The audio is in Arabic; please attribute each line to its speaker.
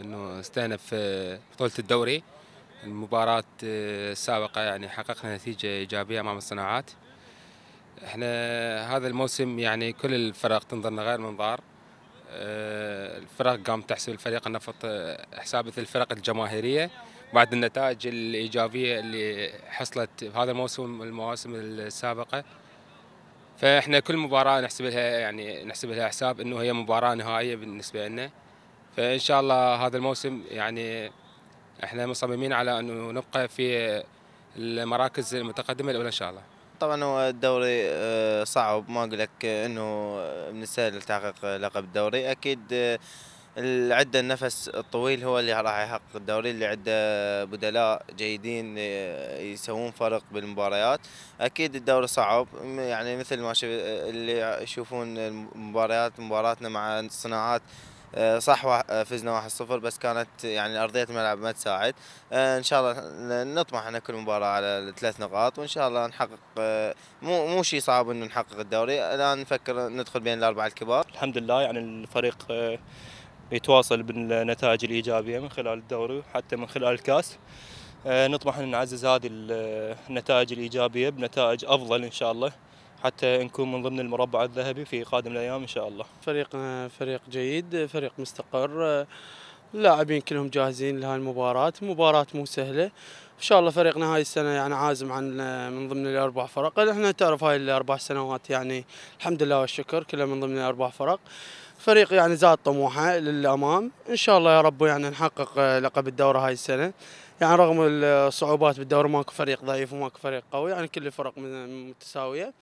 Speaker 1: انه استأنف في بطولة الدوري المباراة آه، السابقة يعني حققنا نتيجة إيجابية أمام الصناعات احنا هذا الموسم يعني كل الفرق تنظرنا غير منظار آه، الفرق قام تحسب الفريق النفط آه، حسابة الفرق الجماهيرية بعد النتائج الإيجابية اللي حصلت في هذا الموسم المواسم السابقة فاحنا كل مباراة نحسب لها يعني نحسب لها حساب انه هي مباراة نهائية بالنسبة لنا فان شاء الله هذا الموسم يعني احنا مصممين على انه نبقى في المراكز المتقدمه الاولى ان شاء الله.
Speaker 2: طبعا هو الدوري آه، صعب ما اقول لك آه، انه من السهل تحقيق لقب الدوري اكيد آه، اللي عنده النفس الطويل هو اللي راح يحقق الدوري اللي عنده بدلاء جيدين يسوون فرق بالمباريات اكيد الدوري صعب يعني مثل ما اللي يشوفون المباريات مباراتنا مع الصناعات آه، صح آه، فزنا 1-0 بس كانت يعني ارضيه الملعب ما تساعد آه، ان شاء الله نطمح ان كل مباراه على ثلاث نقاط وان شاء الله نحقق مو مو شيء صعب انه نحقق الدوري الان نفكر ندخل بين الاربعه الكبار الحمد لله يعني الفريق يتواصل بالنتائج
Speaker 3: الايجابيه من خلال الدوري وحتى من خلال الكاس نطمح ان نعزز هذه النتائج الايجابيه بنتائج افضل ان شاء الله حتى نكون من ضمن المربع الذهبي في قادم الايام ان شاء الله. فريقنا فريق جيد، فريق مستقر،
Speaker 4: اللاعبين كلهم جاهزين لهذه المباراة، مباراة مو سهلة. ان شاء الله فريقنا هاي السنه يعني عازم عن من ضمن الاربع فرق احنا تعرف هاي الاربع سنوات يعني الحمد لله والشكر كلها من ضمن الاربع فرق فريق يعني زاد طموحه للامام ان شاء الله يا رب يعني نحقق لقب الدوره هاي السنه يعني رغم الصعوبات بالدوري ماكو فريق ضعيف وماكو فريق قوي يعني كل الفرق متساويه